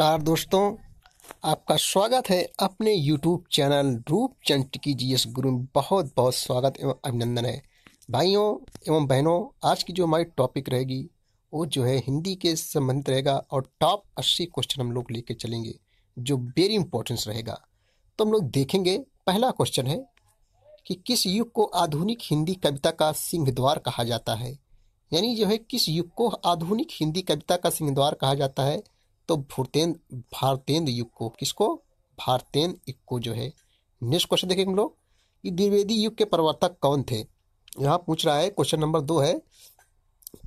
नमस्कार दोस्तों आपका स्वागत है अपने यूट्यूब चैनल रूप चंट की जी एस गुरु में बहुत बहुत स्वागत एवं अभिनंदन है भाइयों एवं बहनों आज की जो हमारी टॉपिक रहेगी वो जो है हिंदी के संबंधित रहेगा और टॉप अस्सी क्वेश्चन हम लोग लेके चलेंगे जो वेरी इंपॉर्टेंस रहेगा तो हम लोग देखेंगे पहला क्वेश्चन है कि किस युग को आधुनिक हिंदी कविता का सिंह द्वार कहा जाता है यानी जो है किस युग को आधुनिक हिंदी कविता का सिंह द्वार कहा जाता है तो भूतेंद्र भारतेंद्र युग को किसको भारतेंद्र युग को जो है नेक्स्ट क्वेश्चन देखेंगे हम लोग ये द्विवेदी युग के प्रवर्तक कौन थे यहाँ पूछ रहा है क्वेश्चन नंबर दो है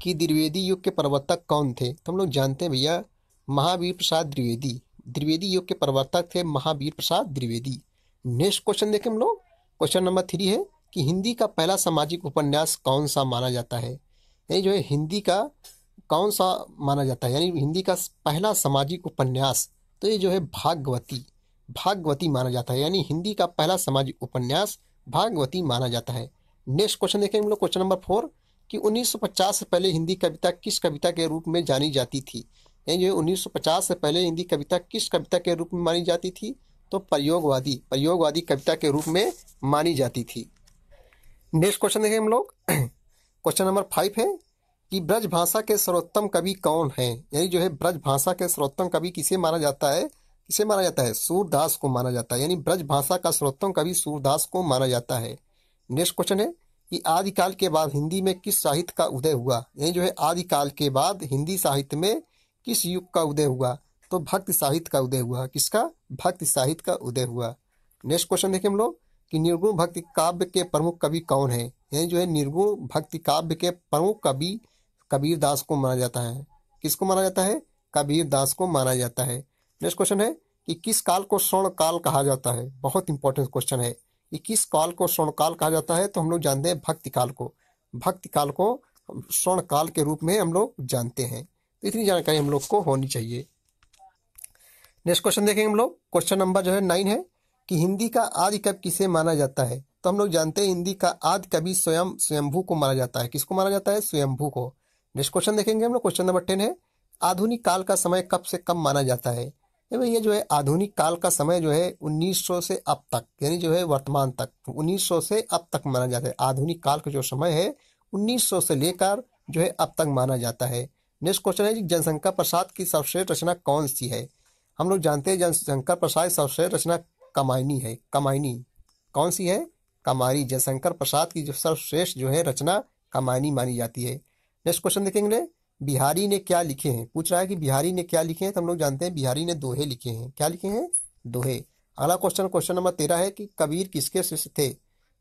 कि द्विवेदी युग के प्रवर्तक कौन थे तो हम लोग जानते हैं भैया महावीर प्रसाद द्विवेदी द्विवेदी युग के प्रवर्तक थे महावीर प्रसाद द्विवेदी नेक्स्ट क्वेश्चन देखें हम लोग क्वेश्चन नंबर थ्री है कि हिंदी का पहला सामाजिक उपन्यास कौन सा माना जाता है यानी जो है हिंदी का कौन सा माना जाता है यानी हिंदी का पहला सामाजिक उपन्यास तो ये जो है भागवती भागवती माना जाता है यानी हिंदी का पहला सामाजिक उपन्यास भागवती माना जाता है नेक्स्ट क्वेश्चन देखें हम लोग क्वेश्चन नंबर फोर कि 1950 से पहले हिंदी कविता किस कविता के रूप में जानी जाती थी यानी जो उन्नीस से पहले हिंदी कविता किस कविता के रूप में मानी जाती थी तो प्रयोगवादी प्रयोगवादी कविता के रूप में मानी जाती थी नेक्स्ट क्वेश्चन देखें हम लोग क्वेश्चन नंबर फाइव है कि ब्रज भाषा के सर्वोत्तम कवि कौन हैं यही जो है ब्रज भाषा के सर्वोत्तम कवि किसे माना जाता है किसे माना जाता है सूरदास को माना जाता है यानी ब्रज भाषा का सर्वोत्तम कवि सूरदास को माना जाता है नेक्स्ट क्वेश्चन है कि आदिकाल के बाद हिंदी में किस साहित्य का उदय हुआ यानी जो है आदिकाल के बाद हिंदी साहित्य में किस युग का उदय हुआ तो भक्ति साहित्य का उदय हुआ किसका भक्ति साहित्य का उदय हुआ नेक्स्ट क्वेश्चन देखें हम लोग कि निर्गुण भक्ति काव्य के प्रमुख कवि कौन है यानी जो है निर्गुण भक्ति काव्य के प्रमुख कवि कबीर दास को माना जाता है किसको माना जाता है कबीर दास को माना जाता है नेक्स्ट क्वेश्चन है कि किस काल को स्वर्ण काल कहा जाता है बहुत इंपॉर्टेंट क्वेश्चन है कि किस काल को स्वर्ण काल कहा जाता है तो हम लोग जानते हैं भक्ति काल को भक्ति काल को स्वर्ण काल के रूप में हम लोग जानते हैं तो इतनी जानकारी हम लोग को होनी चाहिए नेक्स्ट क्वेश्चन देखेंगे हम लोग क्वेश्चन नंबर जो है नाइन है कि हिंदी का आदि कवि किसे माना जाता है तो हम लोग जानते हैं हिंदी का आदि कवि स्वयं स्वयंभू को माना जाता है किसको माना जाता है स्वयंभू को नेक्स्ट क्वेश्चन देखेंगे हम लोग क्वेश्चन नंबर टेन है आधुनिक काल का समय कब से कब माना जाता है ये जो है आधुनिक काल का समय जो है 1900 से अब तक यानी जो है वर्तमान तक 1900 से अब तक माना जाता है आधुनिक काल का जो समय है 1900 से लेकर जो है अब तक माना जाता है नेक्स्ट क्वेश्चन है जनशंकर प्रसाद की सर्वश्रेष्ठ रचना कौन सी है हम लोग जानते हैं जनशंकर प्रसाद सर्वश्रेष्ठ रचना कमायनी है कमायनी कौन सी है कमारी जयशंकर प्रसाद की जो सर्वश्रेष्ठ जो है रचना कमायनी मानी जाती है नेक्स्ट क्वेश्चन देखेंगे बिहारी ने क्या लिखे हैं पूछ रहा है कि बिहारी ने क्या लिखे हैं तो हम लोग जानते हैं बिहारी ने दोहे लिखे हैं क्या लिखे हैं दोहे अगला क्वेश्चन क्वेश्चन नंबर तेरह है कि कबीर किसके शिष्य थे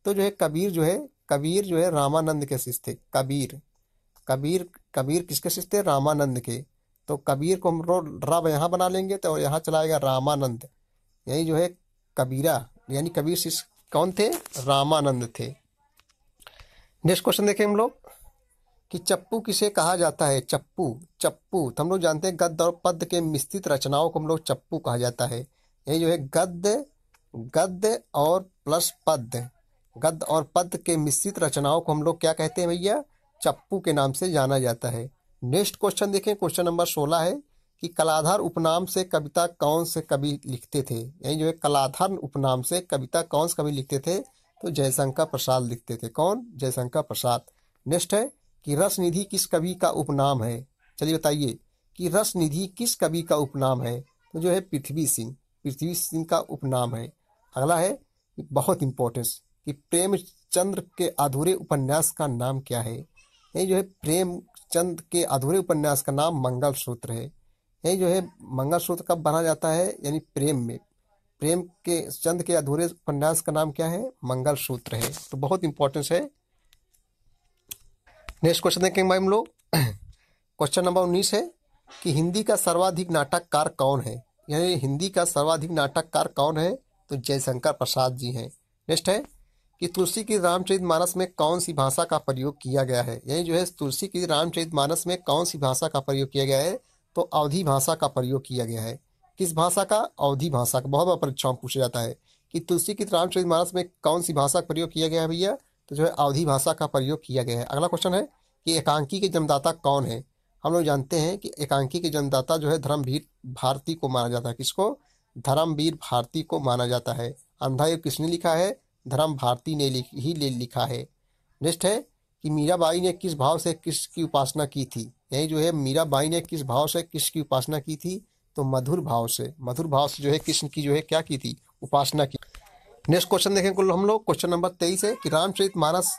तो जो है कबीर जो है कबीर जो है रामानंद के शिष्य थे कबीर कबीर कबीर किसके शिष्य थे रामानंद के तो कबीर को हम रब यहाँ बना लेंगे तो यहाँ चलाएगा रामानंद यही जो है कबीरा यानी कबीर शिष्य कौन थे रामानंद थे नेक्स्ट क्वेश्चन देखें हम लोग कि चप्पू किसे कहा जाता है चप्पू चप्पू तो हम लोग जानते हैं गद्य और पद्य के मिश्रित रचनाओं को हम लोग चप्पू कहा जाता है ये जो है गद्य गद्य और प्लस पद्य गद्य और पद्य के मिश्रित रचनाओं को हम लोग क्या कहते हैं भैया चप्पू के नाम से जाना जाता है नेक्स्ट क्वेश्चन देखें क्वेश्चन नंबर सोलह है कि कलाधार उपनाम से कविता कौन से कवि लिखते थे यानी जो है कलाधार उपनाम से कविता कौन से कवि लिखते थे तो जयशंकर प्रसाद लिखते थे कौन जयशंकर प्रसाद नेक्स्ट है कि रस निधि किस कवि का उपनाम है चलिए बताइए कि रस निधि किस कवि का उपनाम है तो जो है पृथ्वी सिंह पृथ्वी सिंह का उपनाम है अगला है बहुत इम्पोर्टेंस कि प्रेमचंद्र के अधूरे उपन्यास का नाम क्या है यही जो है प्रेमचंद के अधूरे उपन्यास का नाम मंगल सूत्र है यही जो है मंगल सूत्र कब बना जाता है यानी प्रेम में प्रेम के चंद के अधूरे उपन्यास का नाम क्या है मंगल सूत्र है तो बहुत इंपॉर्टेंस है नेक्स्ट क्वेश्चन देखेंगे भाई हम लोग क्वेश्चन नंबर उन्नीस है कि हिंदी का सर्वाधिक नाटककार कौन है यानी हिंदी का सर्वाधिक नाटककार कौन है तो जयशंकर प्रसाद जी हैं नेक्स्ट है कि तुलसी की रामचरित मानस में कौन सी भाषा का प्रयोग किया गया है यानी जो है तुलसी की रामचरित मानस में कौन सी भाषा का प्रयोग किया गया है तो अवधि भाषा का प्रयोग किया गया है किस भाषा का अवधि भाषा का बहुत बार परीक्षाओं पूछा जाता है कि तुलसी की रामचरित मानस में कौन सी भाषा का प्रयोग किया गया है भैया तो जो है अवधि भाषा का प्रयोग किया गया है अगला क्वेश्चन है कि एकांकी के जन्मदाता कौन है हम लोग जानते हैं कि एकांकी के जन्मदाता जो है धर्मवीर भारती को माना जाता है किसको धर्मवीर भारती को माना जाता है अंधा ये किसने लिखा है धर्म भारती ने ही ले लिखा है नेक्स्ट है कि मीराबाई ने किस भाव से किस की उपासना की थी यही जो है मीराबाई ने किस भाव से किस की उपासना की थी तो मधुर भाव से मधुर भाव से जो है कृष्ण की जो है क्या की थी उपासना की नेक्स्ट क्वेश्चन देखें कुल हम लोग क्वेश्चन नंबर तेईस है कि रामचरित मानस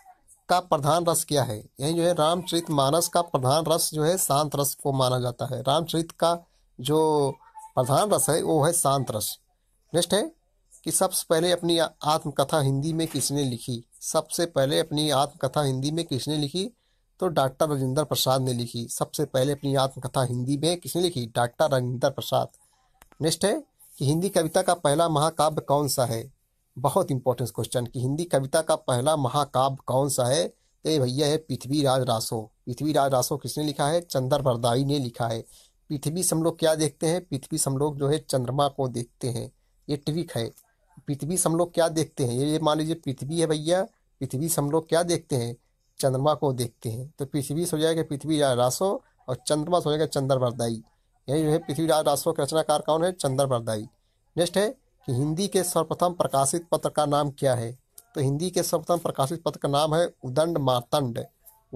का प्रधान रस क्या है यही जो है रामचरित मानस का प्रधान रस जो है शांत रस को माना जाता है रामचरित का जो प्रधान रस है वो है शांत रस नेक्स्ट है कि सबसे पहले अपनी आत्मकथा हिंदी में किसने लिखी सबसे पहले अपनी आत्मकथा हिंदी में किसने लिखी तो डॉक्टर राजेंद्र प्रसाद ने लिखी सबसे पहले अपनी आत्मकथा हिंदी में किसने लिखी डॉक्टर राजेंद्र प्रसाद नेक्स्ट है कि हिंदी कविता का पहला महाकाव्य कौन सा है बहुत इंपॉर्टेंट क्वेश्चन कि हिंदी कविता का पहला महाकाव्य कौन सा है तो ये भैया है पृथ्वीराज रासो पृथ्वीराज रासो किसने लिखा है चंद्र भरदाई ने लिखा है पृथ्वी से हम लोग क्या देखते हैं पृथ्वी से हम लोग जो है चंद्रमा को देखते हैं ये ट्रिक है पृथ्वी से हम लोग क्या देखते हैं ये मान लीजिए पृथ्वी है भैया पृथ्वी से हम लोग क्या देखते हैं चंद्रमा को देखते हैं तो पृथ्वी से हो जाएगा पृथ्वी रासो और चंद्रमा से हो जाएगा चंद्र भरदाई यही जो है पृथ्वीराज रासो के रचनाकार कौन है चंद्र भरदाई नेक्स्ट है कि हिंदी के सर्वप्रथम प्रकाशित पत्र का नाम क्या है तो हिंदी के सर्वप्रथम प्रकाशित पत्र का नाम है उदंड मातंड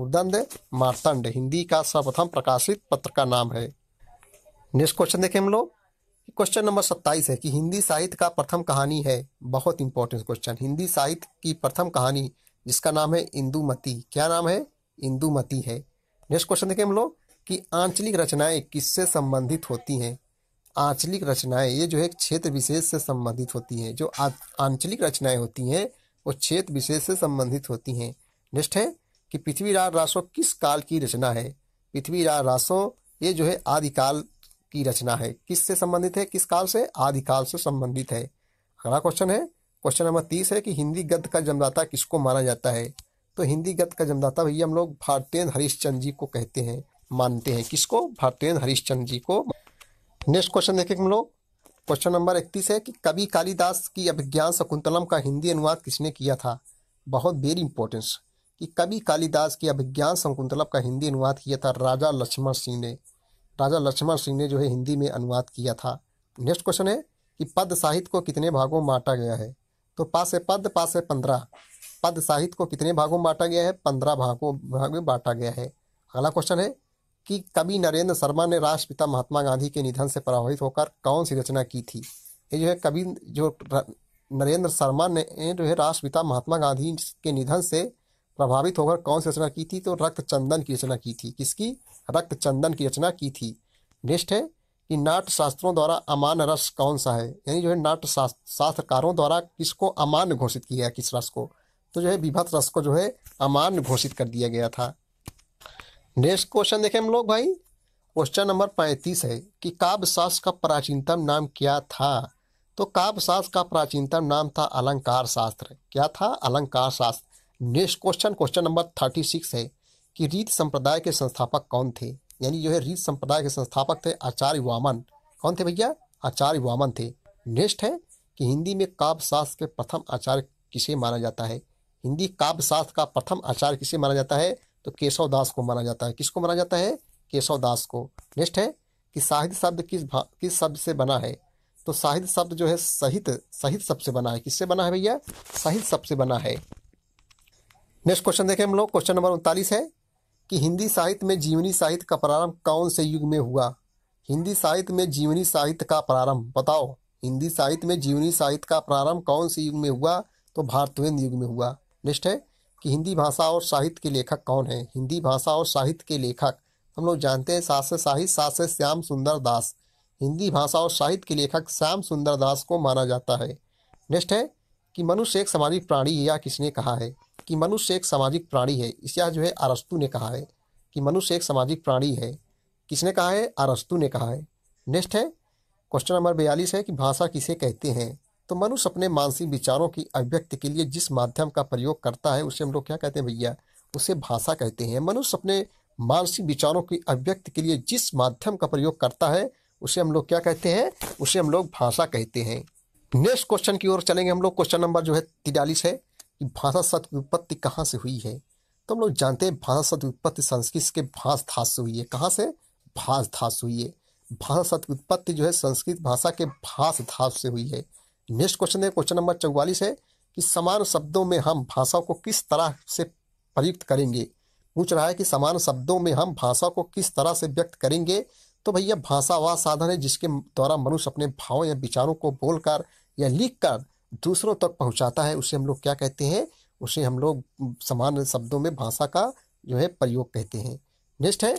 उदंड मातंड हिंदी का सर्वप्रथम प्रकाशित पत्र का नाम है नेक्स्ट क्वेश्चन देखें हम लोग क्वेश्चन नंबर सत्ताईस है कि हिंदी साहित्य का प्रथम कहानी है बहुत इंपॉर्टेंट क्वेश्चन हिंदी साहित्य की प्रथम कहानी जिसका नाम है इंदुमती क्या नाम है इंदुमती है नेक्स्ट क्वेश्चन देखें हम लोग कि आंचलिक रचनाएं किससे संबंधित होती हैं आंचलिक रचनाएं ये जो है क्षेत्र विशेष से संबंधित होती हैं जो आंचलिक रचनाएं होती हैं वो क्षेत्र विशेष से संबंधित होती हैं नेक्स्ट है कि पृथ्वीराज रासो किस काल की रचना है पृथ्वीराज रासो ये जो है आदिकाल की रचना है किस से संबंधित है किस काल से आदिकाल से संबंधित है अगला क्वेश्चन है क्वेश्चन नंबर तीस है कि हिंदी गद्य का जमदाता किसको माना जाता है तो हिंदी गद्य का जमदाता भैया हम लोग भारतेंद्र हरिश्चंद जी को कहते हैं मानते हैं किसको भारतेंद्र हरिश्चंद जी को नेक्स्ट क्वेश्चन देखेंगे हम लोग क्वेश्चन नंबर इकतीस है कि कवि कालिदास की अभिज्ञान शकुंतलम का हिंदी अनुवाद किसने किया था बहुत वेरी इंपॉर्टेंस कि कवि कालिदास की अभिज्ञान शकुंतलम का हिंदी अनुवाद किया था राजा लक्ष्मण सिंह ने राजा लक्ष्मण सिंह ने जो है हिंदी में अनुवाद किया था नेक्स्ट क्वेश्चन है कि पद साहित्य को कितने भागों में बांटा गया है तो पास है पद पास है पंद्रह पद साहित्य को कितने भागों में बांटा गया है पंद्रह भागों भाग में बांटा गया है अगला क्वेश्चन है कि कवि नरेंद्र शर्मा ने राष्ट्रपिता महात्मा गांधी के निधन से प्रभावित होकर कौन सी रचना की थी ये जो है कवि जो नरेंद्र शर्मा ने जो है राष्ट्रपिता महात्मा गांधी के निधन से प्रभावित होकर कौन सी रचना की थी तो रक्त चंदन की रचना की थी किसकी रक्त चंदन की रचना की थी नेक्स्ट है कि नाट्य शास्त्रों द्वारा अमान रस कौन सा है यानी जो है नाट्य शास्त्रकारों द्वारा किसको अमान घोषित किया किस रस को तो जो है विभत रस को जो है अमान घोषित कर दिया गया था नेक्स्ट क्वेश्चन देखें हम लोग भाई क्वेश्चन नंबर पैंतीस है कि काव्यशास्त्र का प्राचीनतम नाम क्या था तो काव्यशास्त्र का प्राचीनतम नाम था अलंकार शास्त्र क्या था अलंकार शास्त्र next question question number thirty six है कि रीत संप्रदाय के संस्थापक कौन थे यानी जो है रीत संप्रदाय के संस्थापक थे आचार्य वामन कौन थे भैया आचार्य वामन थे नेक्स्ट है कि हिंदी में काव्यशास्त्र के प्रथम आचार्य किसे माना जाता है हिंदी काव्यशास्त्र का प्रथम आचार्य किसे माना जाता है तो केशव दास को माना जाता है किसको माना जाता है केशव दास को नेक्स्ट है कि साहित्य शब्द किस किस शब्द से बना है तो साहित्य शब्द जो है सहित सहित शब्द से बना है किससे बना है भैया सहित शब्द से बना है नेक्स्ट क्वेश्चन देखें हम लोग क्वेश्चन नंबर उनतालीस है कि हिंदी साहित्य में जीवनी साहित्य का प्रारंभ कौन से युग में हुआ हिंदी साहित्य में जीवनी साहित्य का प्रारंभ बताओ हिंदी साहित्य में जीवनी साहित्य का प्रारंभ कौन से युग में हुआ तो भारतवेंद्र युग में हुआ नेक्स्ट है कि हिंदी भाषा और साहित्य के लेखक कौन हैं हिंदी भाषा और साहित्य के लेखक हम लोग जानते हैं सास साहित्य सास श्याम सुंदर दास हिंदी भाषा और साहित्य के लेखक श्याम सुंदर दास को माना जाता है नेक्स्ट है कि मनुष्य एक सामाजिक प्राणी या किसने कहा है कि मनुष्य एक सामाजिक प्राणी है इस जो है अरस्तु ने कहा है कि मनुष्य एक सामाजिक प्राणी है किसने कहा है अरस्तु ने कहा है नेक्स्ट है क्वेश्चन नंबर बयालीस है कि भाषा किसे कहते हैं तो मनुष्य अपने मानसिक विचारों की अभिव्यक्ति के लिए जिस माध्यम का प्रयोग करता है उसे हम लोग क्या कहते हैं भैया उसे भाषा कहते हैं मनुष्य अपने मानसिक विचारों की अभिव्यक्ति के लिए जिस माध्यम का प्रयोग करता है उसे हम लोग क्या कहते हैं उसे हम लोग भाषा कहते हैं नेक्स्ट क्वेश्चन की ओर चलेंगे हम लोग क्वेश्चन नंबर जो है तिरालीस है कि भाषा शब्द उत्पत्ति कहाँ से हुई है तो हम लोग जानते हैं भाषा शब्द उत्पत्ति संस्कृत के भाष धास से हुई है कहाँ से भाष धास हुई है भाषा शब्द उत्पत्ति जो है संस्कृत भाषा के भाष धास से हुई है नेक्स्ट क्वेश्चन है क्वेश्चन नंबर चौवालीस है कि समान शब्दों में हम भाषा को किस तरह से प्रयुक्त करेंगे पूछ रहा है कि समान शब्दों में हम भाषा को किस तरह से व्यक्त करेंगे तो भैया भाषा वह साधन है जिसके द्वारा मनुष्य अपने भावों या विचारों को बोलकर या लिखकर दूसरों तक पहुंचाता है उसे हम लोग क्या कहते हैं उसे हम लोग समान शब्दों में भाषा का जो है प्रयोग कहते हैं नेक्स्ट है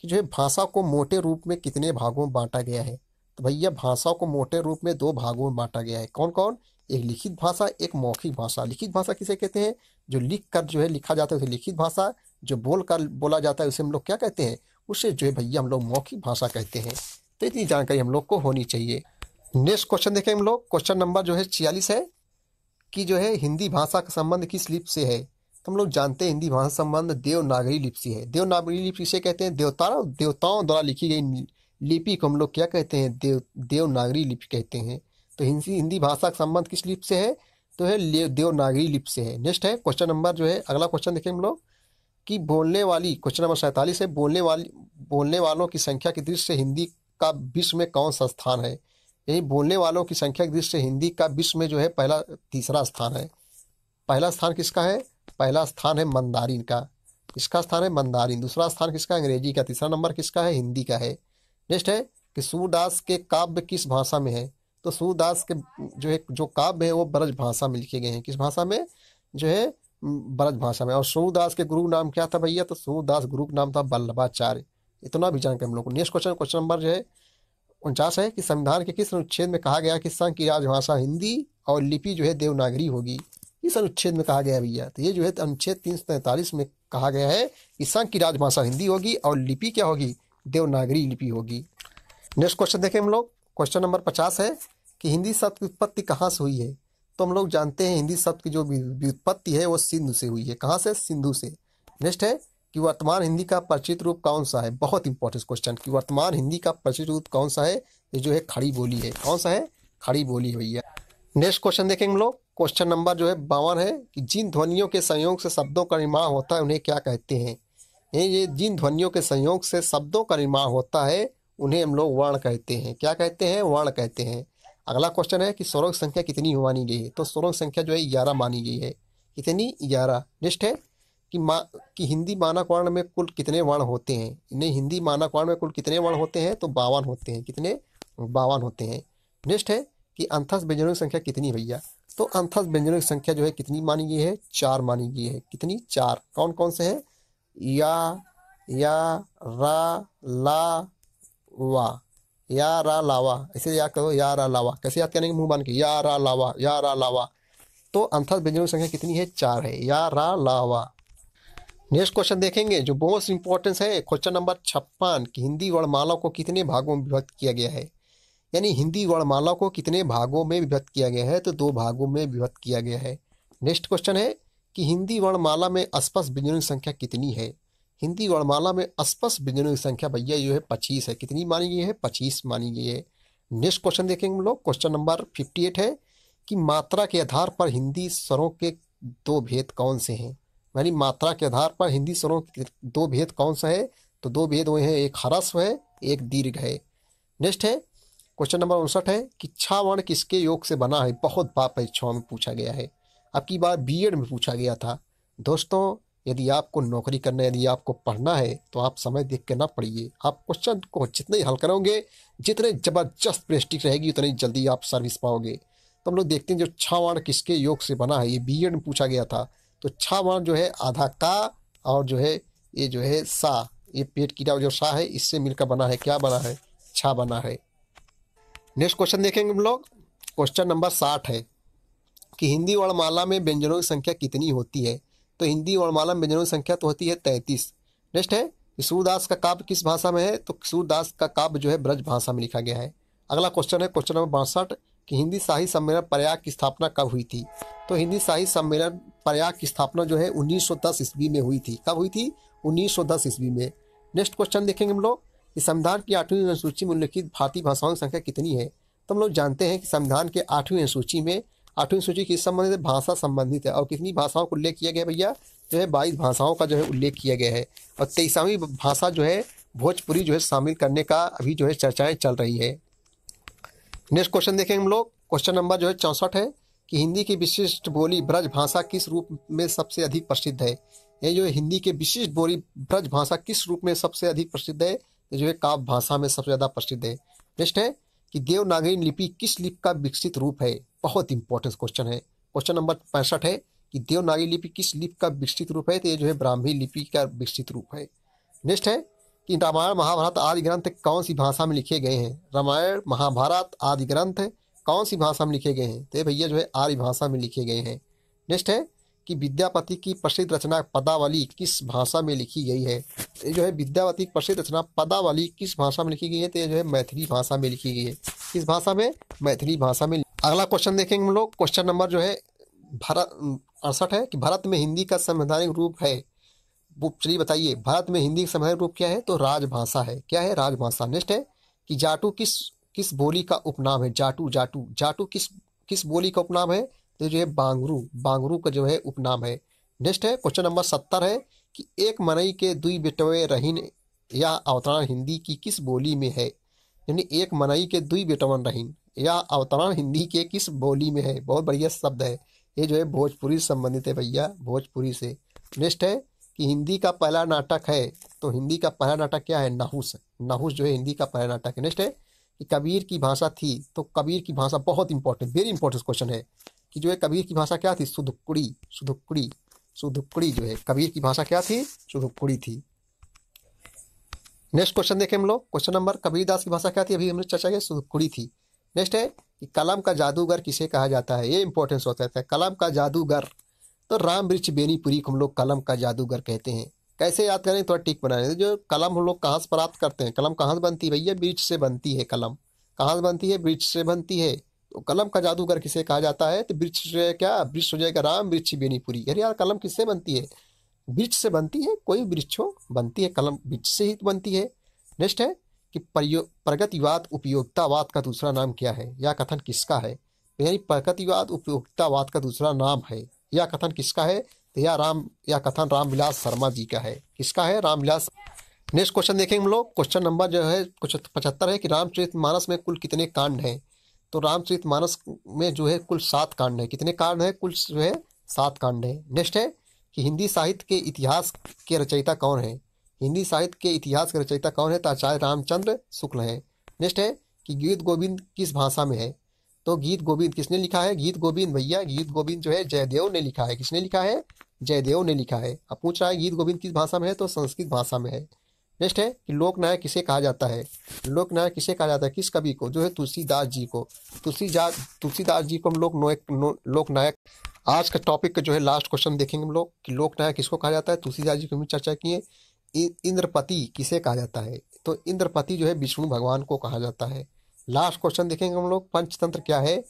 कि जो है भाषा को मोटे रूप में कितने भागों में बांटा गया है तो भैया भाषाओं को मोटे रूप में दो भागों में बांटा गया है कौन कौन एक लिखित भाषा एक मौखिक भाषा लिखित भाषा किसे कहते हैं जो लिख कर जो है लिखा जाता है उसे लिखित भाषा जो बोल कर बोला जाता है उसे हम लोग क्या कहते हैं उसे जो है भैया हम लोग मौखिक भाषा कहते हैं तो इतनी जानकारी हम लोग को होनी चाहिए नेक्स्ट क्वेश्चन देखें हम लोग क्वेश्चन नंबर जो है छियालीस है कि जो है हिंदी भाषा का संबंध किस लिप से है तो हम लोग जानते हैं हिंदी भाषा संबंध देवनागरी लिपि है देवनागरी लिपि से कहते हैं देवता देवताओं द्वारा लिखी गई लिपि को हम लोग क्या कहते हैं देव देवनागरी लिपि कहते हैं तो हिंदी हिंदी भाषा का संबंध किस लिपि से है तो है देवनागरी लिपि से है नेक्स्ट है क्वेश्चन नंबर जो है अगला क्वेश्चन देखें हम लोग कि बोलने वाली क्वेश्चन नंबर सैंतालीस है बोलने वाली बोलने वालों की संख्या की दृष्टि से हिंदी का विश्व में कौन सा स्थान है यही बोलने वालों की संख्या की दृष्टि से हिंदी का विश्व में जो है पहला तीसरा स्थान है पहला स्थान किसका है पहला स्थान है मंदारिन का इसका स्थान है मंदारिन दूसरा स्थान किसका अंग्रेजी का तीसरा नंबर किसका है हिंदी का है नेक्स्ट है कि सूरदास के काव्य किस भाषा में है तो सूरदास के जो है जो काव्य है वो ब्रज भाषा में लिखे गए हैं किस भाषा में जो है ब्रज भाषा में और सूरदास के गुरु नाम क्या था भैया तो सूरदास गुरु का नाम था वल्लभाचार्य इतना भी जानकारी हम लोग को नेक्स्ट क्वेश्चन क्वेश्चन नंबर जो है उनचास है कि संविधान के किस अनुच्छेद में कहा गया कि संघ की राजभाषा हिंदी और लिपि जो है देवनागरी होगी इस अनुच्छेद में कहा गया भैया तो ये जो है अनुच्छेद तीन में कहा गया है कि संघ की राजभाषा हिंदी होगी और लिपि क्या होगी देवनागरी लिपि होगी नेक्स्ट क्वेश्चन देखें हम लोग क्वेश्चन नंबर पचास है कि हिंदी शब्द की उत्पत्ति कहाँ से हुई है तो हम लोग जानते हैं हिंदी शब्द की जो व्युत्पत्ति है वो सिंधु से हुई है कहाँ से सिंधु से नेक्स्ट है कि वर्तमान हिंदी का परिचित रूप कौन सा है बहुत इंपॉर्टेंट क्वेश्चन कि वर्तमान हिंदी का परिचित रूप कौन सा है ये जो है खड़ी बोली है कौन सा है खड़ी बोली हुई है नेक्स्ट क्वेश्चन देखेंगे हम लोग क्वेश्चन नंबर जो है बावन है कि जिन ध्वनियों के संयोग से शब्दों का निर्माण होता है उन्हें क्या कहते हैं ये जिन ध्वनियों के संयोग से शब्दों का निर्माण होता है उन्हें हम लोग वर्ण कहते हैं क्या कहते हैं वर्ण कहते हैं अगला क्वेश्चन है कि सौरंग संख्या कितनी मानी गई है तो सौरंग संख्या जो है ग्यारह मानी गई है कितनी ग्यारह नेक्स्ट है कि मा कि हिंदी मानक वर्ण में कुल कितने वर्ण होते हैं नहीं हिंदी मानक वर्ण में कुल कितने वर्ण होते हैं तो बावन होते हैं कितने बावन होते हैं नेक्स्ट है कि अंथस व्यंजनों की संख्या कितनी भैया तो अंथस व्यंजनों की संख्या जो है कितनी मानी गई है चार मानी गई है कितनी चार कौन कौन से हैं या या रा ला वा या रा लावा ऐसे याद करो या रा लावा कैसे याद करेंगे मुंह बांध के या रा लावा या रा लावा तो अंतर व्यंजनों की संख्या कितनी है चार है या रा लावा नेक्स्ट क्वेश्चन देखेंगे जो बहुत इंपॉर्टेंस है क्वेश्चन नंबर छप्पन की हिंदी वर्णमाला को कितने भागों में विभक्त किया गया है यानी हिंदी वर्णमाला को कितने भागों में विभक्त किया गया है तो दो भागों में विभक्त किया गया है नेक्स्ट क्वेश्चन है कि हिंदी वर्णमाला में स्पष्ट व्यंजनों की संख्या कितनी है हिंदी वर्णमाला में स्पष्ट व्यंजनों की संख्या भैया जो है पच्चीस है कितनी मानी गई है पच्चीस मानी गई है नेक्स्ट क्वेश्चन देखेंगे हम लोग क्वेश्चन नंबर फिफ्टी एट है कि मात्रा के आधार पर हिंदी स्वरों के दो भेद कौन से हैं यानी मात्रा के आधार पर हिंदी स्वरों के दो भेद कौन सा है तो दो भेद हुए हैं एक हरस्व है एक दीर्घ है नेक्स्ट है क्वेश्चन नंबर उनसठ है कि छा वर्ण किसके योग से बना है बहुत बार परीक्षाओं में पूछा गया है अब की बार बीएड में पूछा गया था दोस्तों यदि आपको नौकरी करना है यदि आपको पढ़ना है तो आप समय देख के ना पढ़िए आप क्वेश्चन को जितने हल करोगे जितने ज़बरदस्त प्रेस्टिक रहेगी उतनी जल्दी आप सर्विस पाओगे तो हम लोग देखते हैं जो छावाण किसके योग से बना है ये बी में पूछा गया था तो छावाण जो है आधा का और जो है ये जो है सा ये पेट कीड़ा जो सा है इससे मिलकर बना है क्या बना है छा बना है नेक्स्ट क्वेश्चन देखेंगे हम लोग क्वेश्चन नंबर साठ है कि हिंदी वर्णमाला में व्यंजनों की संख्या कितनी होती है तो हिंदी वर्णमाला में व्यंजनों की संख्या तो होती है तैंतीस नेक्स्ट है कि सूरदास का काव्य किस भाषा में है तो सूरदास का काव्य जो है ब्रज भाषा में लिखा गया है अगला क्वेश्चन है क्वेश्चन नंबर बासठ कि हिंदी शाही सम्मेलन प्रयाग की स्थापना कब हुई थी तो हिंदी शाही सम्मेलन प्रयाग की स्थापना जो है 1910 ईस्वी में हुई थी कब हुई थी 1910 ईस्वी में नेक्स्ट क्वेश्चन देखेंगे हम लोग कि संविधान की आठवीं अनुसूची में उल्लिखित भारतीय भाषाओं की संख्या कितनी है तो हम लोग जानते हैं कि संविधान के आठवीं अनुसूची में आठवीं सूची किस संबंधित है भाषा संबंधित है और कितनी भाषाओं को उल्लेख किया गया भैया जो है बाईस भाषाओं का जो है उल्लेख किया गया है और तेईसवीं भाषा जो है भोजपुरी जो है शामिल करने का अभी जो है चर्चाएं चल रही है नेक्स्ट क्वेश्चन देखें हम लोग क्वेश्चन नंबर जो है चौंसठ है कि हिंदी की विशिष्ट बोली ब्रज भाषा किस रूप में सबसे अधिक प्रसिद्ध है ये जो हिंदी के विशिष्ट बोली ब्रज भाषा किस रूप में सबसे अधिक प्रसिद्ध है जो है काव्य भाषा में सबसे ज़्यादा प्रसिद्ध है नेक्स्ट है कि देवनागरी लिपि किस लिपि का विकसित रूप है बहुत इंपॉर्टेंट क्वेश्चन है क्वेश्चन नंबर पैंसठ है कि देवनागरी लिपि किस लिपि का विकसित रूप है तो ये जो है ब्राह्मी लिपि का विकसित रूप है नेक्स्ट है कि रामायण महाभारत आदि ग्रंथ कौन सी भाषा में लिखे गए हैं रामायण महाभारत आदि ग्रंथ कौन सी भाषा में लिखे गए हैं तो भैया जो है आर्य भाषा में लिखे गए हैं नेक्स्ट है कि विद्यापति की प्रसिद्ध रचना पदावली किस भाषा में लिखी गई है तो ये जो है विद्यापति की प्रसिद्ध रचना पदावली किस भाषा में लिखी गई है तो ये जो है मैथिली भाषा में लिखी गई है किस भाषा में मैथिली भाषा में अगला क्वेश्चन देखेंगे हम लोग क्वेश्चन नंबर जो है भारत अड़सठ है कि भारत में हिंदी का संवैधानिक रूप है वो चलिए बताइए भारत में हिंदी का संवैधानिक रूप क्या है तो राजभाषा है क्या है राजभाषा नेक्स्ट है कि जाटू किस किस बोली का उपनाम है जाटू जाटू जाटू किस किस बोली का उपनाम है तो जो है बांगरू बांगरू का जो है उपनाम है नेक्स्ट है क्वेश्चन नंबर सत्तर है कि एक मनई के दुई बेटवे रहीन यह अवतरण हिंदी की किस बोली में है यानी एक मनई के दुई बेटवन रहीन या अवतरण हिंदी के किस बोली में है बहुत बढ़िया शब्द है ये जो है भोजपुरी संबंधित है भैया भोजपुरी से नेक्स्ट है कि हिंदी का पहला नाटक है तो हिंदी का पहला नाटक क्या है नाहूस नाहूस जो है हिंदी का पहला नाटक है नेक्स्ट है कि कबीर की भाषा थी तो कबीर की भाषा बहुत इंपॉर्टेंट वेरी इंपॉर्टेंट क्वेश्चन है कि जो है कबीर की भाषा क्या थी सुधुक्कुड़ी सुधुक्कुड़ी सुधुक्कुड़ी जो है कबीर की भाषा क्या थी सुधुक्कुड़ी थी नेक्स्ट क्वेश्चन देखें हम लोग क्वेश्चन नंबर कबीरदास की भाषा क्या थी अभी हमने चर्चा किया सुधुक्कुड़ी थी नेक्स्ट है कि कलम का जादूगर किसे कहा जाता है ये इंपॉर्टेंस होता है कलम का जादूगर तो राम वृक्ष बेनीपुरी को हम लोग कलम का जादूगर कहते हैं कैसे याद करें थोड़ा तो टिक बना जो कलम हम लोग कहाँ से प्राप्त करते हैं कलम कहाँ से बनती है भैया वृक्ष से बनती है कलम कहाँ से बनती है वृक्ष से बनती है तो कलम का जादूगर किसे कहा जाता है तो वृक्ष क्या वृक्ष हो जाएगा राम वृक्ष बेनीपुरी अरे यार कलम किससे बनती है वृक्ष से बनती है कोई वृक्ष हो बनती है कलम वृक्ष से ही तो बनती है नेक्स्ट है कि प्रगतिवाद उपयोगितावाद का दूसरा नाम क्या है यह कथन किसका है तो यानी प्रगतिवाद उपयोगितावाद का दूसरा नाम है यह कथन किसका है तो यह राम यह कथन रामविलास शर्मा जी का है किसका है रामविलास नेक्स्ट क्वेश्चन देखेंगे हम लोग क्वेश्चन नंबर जो है कुछ पचहत्तर है कि रामचरित मानस में कुल कितने कांड हैं तो रामचरित मानस में जो है कुल सात कांड है कितने कांड हैं कुल जो है सात कांड है नेक्स्ट है कि हिंदी साहित्य के इतिहास के रचयिता कौन है हिंदी साहित्य के इतिहास के रचयिता कौन है तो आचार्य रामचंद्र शुक्ल हैं नेक्स्ट है कि गीत गोविंद किस भाषा में है तो गीत गोविंद किसने लिखा है गीत गोविंद भैया गीत गोविंद जो है जयदेव ने लिखा है किसने लिखा है जयदेव ने लिखा है अब पूछ रहा है गीत गोविंद किस भाषा में है तो संस्कृत भाषा में है नेक्स्ट है कि लोकनायक किसे कहा जाता है लोकनायक किसे कहा जाता है किस कवि को जो है तुलसीदास जी को तुलसीदास तुलसीदास जी को हम लोग नोक लोकनायक आज का टॉपिक का जो है लास्ट क्वेश्चन देखेंगे हम लोग कि लोकनायक किसको कहा जाता है तुलसीदास जी को हम चर्चा किए इंद्रपति किसे कहा जाता है तो इंद्रपति जो है विष्णु भगवान को कहा जाता है लास्ट क्वेश्चन देखेंगे हम लोग पंचतंत्र क्या है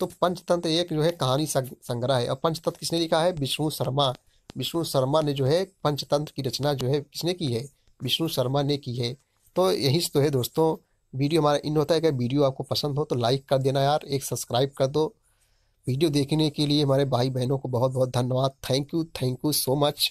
तो पंचतंत्र एक जो है कहानी संग्रह है और पंचतंत्र किसने लिखा है विष्णु शर्मा विष्णु शर्मा ने जो है पंचतंत्र की रचना जो है किसने की है विष्णु शर्मा ने की है तो यही से तो है दोस्तों वीडियो हमारा इन होता है कि वीडियो आपको पसंद हो तो लाइक कर देना यार एक सब्सक्राइब कर दो वीडियो देखने के लिए हमारे भाई बहनों को बहुत बहुत धन्यवाद thank you thank you so much